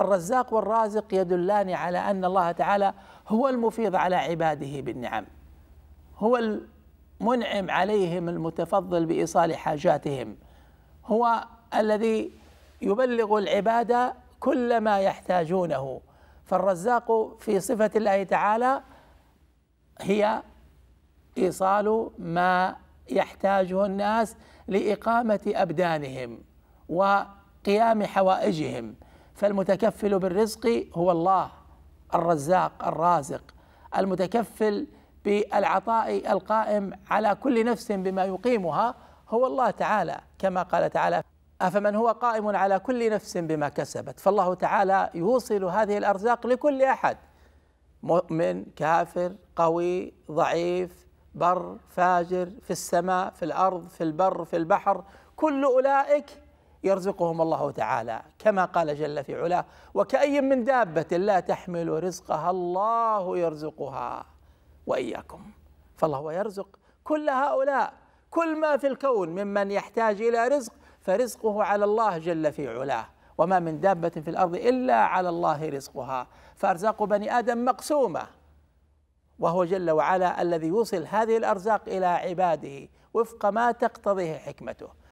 الرزاق والرازق يدلان على ان الله تعالى هو المفيض على عباده بالنعم هو المنعم عليهم المتفضل بايصال حاجاتهم هو الذي يبلغ العباد كل ما يحتاجونه فالرزاق في صفه الله تعالى هي ايصال ما يحتاجه الناس لاقامه ابدانهم وقيام حوائجهم فالمتكفل بالرزق هو الله الرزاق الرازق المتكفل بالعطاء القائم على كل نفس بما يقيمها هو الله تعالى كما قال تعالى افمن هو قائم على كل نفس بما كسبت فالله تعالى يوصل هذه الارزاق لكل احد مؤمن كافر قوي ضعيف بر فاجر في السماء في الارض في البر في البحر كل اولئك يرزقهم الله تعالى كما قال جل في علاه وكأي من دابة لا تحمل رزقها الله يرزقها وإياكم فالله يرزق كل هؤلاء كل ما في الكون ممن يحتاج إلى رزق فرزقه على الله جل في علاه وما من دابة في الأرض إلا على الله رزقها فأرزاق بني آدم مقسومة وهو جل وعلا الذي يوصل هذه الأرزاق إلى عباده وفق ما تقتضيه حكمته